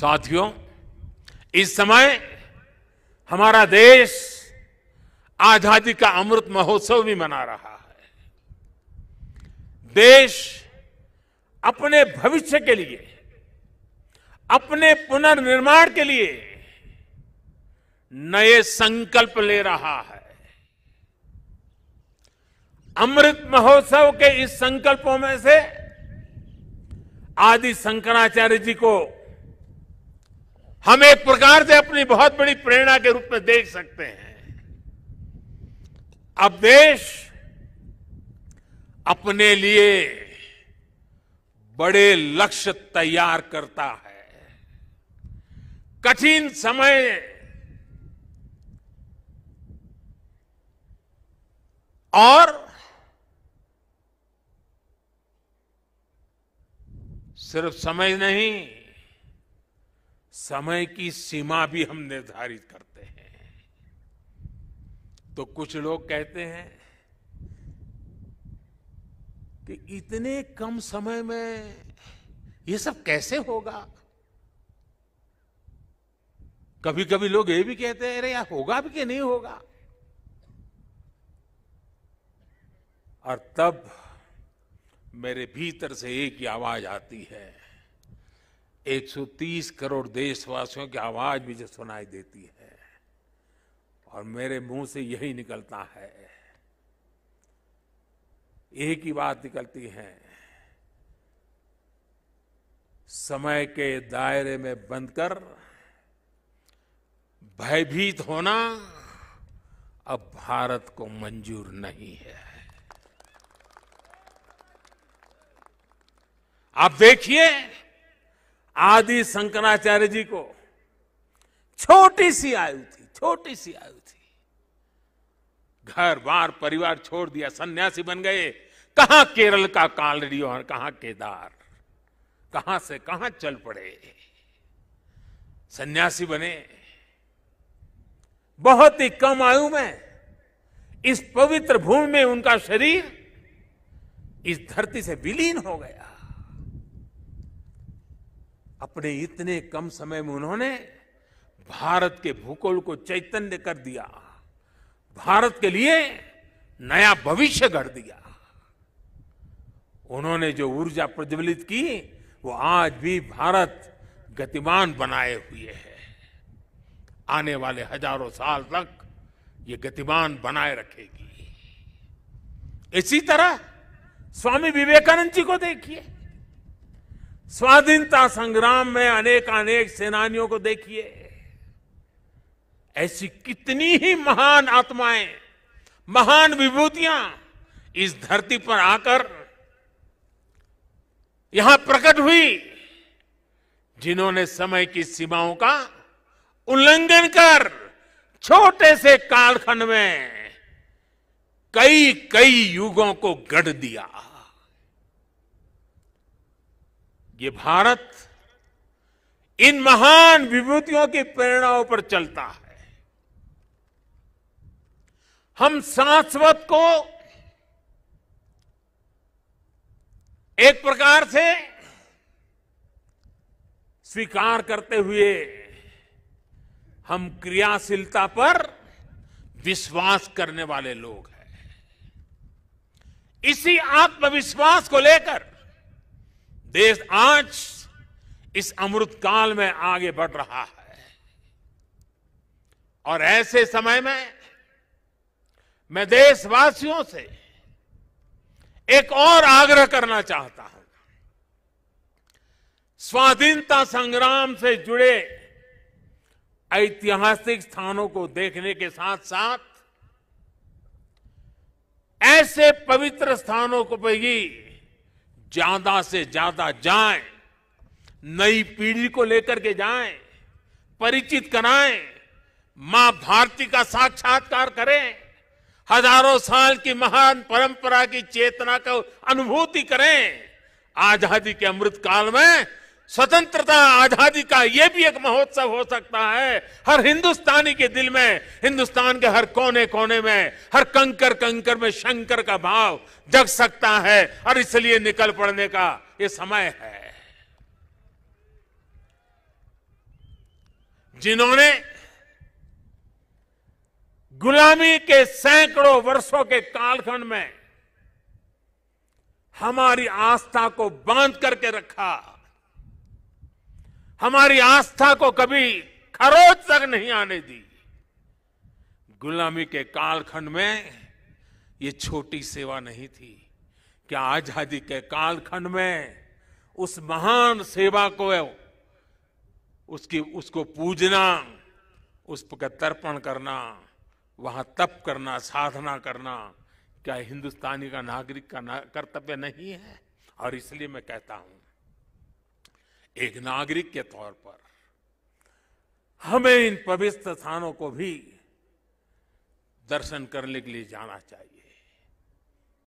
साथियों इस समय हमारा देश आजादी का अमृत महोत्सव भी मना रहा है देश अपने भविष्य के लिए अपने पुनर्निर्माण के लिए नए संकल्प ले रहा है अमृत महोत्सव के इस संकल्पों में से आदि शंकराचार्य जी को हम एक प्रकार से अपनी बहुत बड़ी प्रेरणा के रूप में देख सकते हैं अब देश अपने लिए बड़े लक्ष्य तैयार करता है कठिन समय और सिर्फ समय नहीं समय की सीमा भी हम निर्धारित करते हैं तो कुछ लोग कहते हैं कि इतने कम समय में ये सब कैसे होगा कभी कभी लोग ये भी कहते हैं अरे यार होगा भी कि नहीं होगा और तब मेरे भीतर से एक ही आवाज आती है 130 करोड़ देशवासियों की आवाज मुझे सुनाई देती है और मेरे मुंह से यही निकलता है एक ही बात निकलती है समय के दायरे में बंद कर भयभीत होना अब भारत को मंजूर नहीं है आप देखिए आदि शंकराचार्य जी को छोटी सी आयु थी छोटी सी आयु थी घर बार परिवार छोड़ दिया सन्यासी बन गए कहा केरल का और कहा केदार कहां से कहां चल पड़े सन्यासी बने बहुत ही कम आयु में इस पवित्र भूमि में उनका शरीर इस धरती से विलीन हो गया अपने इतने कम समय में उन्होंने भारत के भूगोल को चैतन्य कर दिया भारत के लिए नया भविष्य गढ़ दिया उन्होंने जो ऊर्जा प्रज्वलित की वो आज भी भारत गतिमान बनाए हुए है आने वाले हजारों साल तक ये गतिमान बनाए रखेगी इसी तरह स्वामी विवेकानंद जी को देखिए स्वाधीनता संग्राम में अनेक अनेक सेनानियों को देखिए ऐसी कितनी ही महान आत्माएं महान विभूतियां इस धरती पर आकर यहां प्रकट हुई जिन्होंने समय की सीमाओं का उल्लंघन कर छोटे से कालखंड में कई कई युगों को गढ़ दिया ये भारत इन महान विभूतियों की प्रेरणाओं पर चलता है हम शाश्वत को एक प्रकार से स्वीकार करते हुए हम क्रियाशीलता पर विश्वास करने वाले लोग हैं इसी आत्मविश्वास को लेकर देश आज इस अमृत काल में आगे बढ़ रहा है और ऐसे समय में मैं देशवासियों से एक और आग्रह करना चाहता हूं स्वाधीनता संग्राम से जुड़े ऐतिहासिक स्थानों को देखने के साथ साथ ऐसे पवित्र स्थानों को भी ज्यादा से ज्यादा जाएं, नई पीढ़ी को लेकर के जाएं, परिचित कराएं, मां भारती का साक्षात्कार करें हजारों साल की महान परंपरा की चेतना का अनुभूति करें आजादी के अमृत काल में स्वतंत्रता आजादी का यह भी एक महोत्सव हो सकता है हर हिंदुस्तानी के दिल में हिंदुस्तान के हर कोने कोने में हर कंकर कंकर में शंकर का भाव जग सकता है और इसलिए निकल पड़ने का यह समय है जिन्होंने गुलामी के सैकड़ों वर्षों के कालखंड में हमारी आस्था को बांध करके रखा हमारी आस्था को कभी खरोच तक नहीं आने दी गुलामी के कालखंड में ये छोटी सेवा नहीं थी क्या आजादी के कालखंड में उस महान सेवा को उसकी उसको पूजना उस पर तर्पण करना वहां तप करना साधना करना क्या हिंदुस्तानी का नागरिक का ना, कर्तव्य नहीं है और इसलिए मैं कहता हूं एक नागरिक के तौर पर हमें इन पवित्र स्थानों को भी दर्शन करने के लिए जाना चाहिए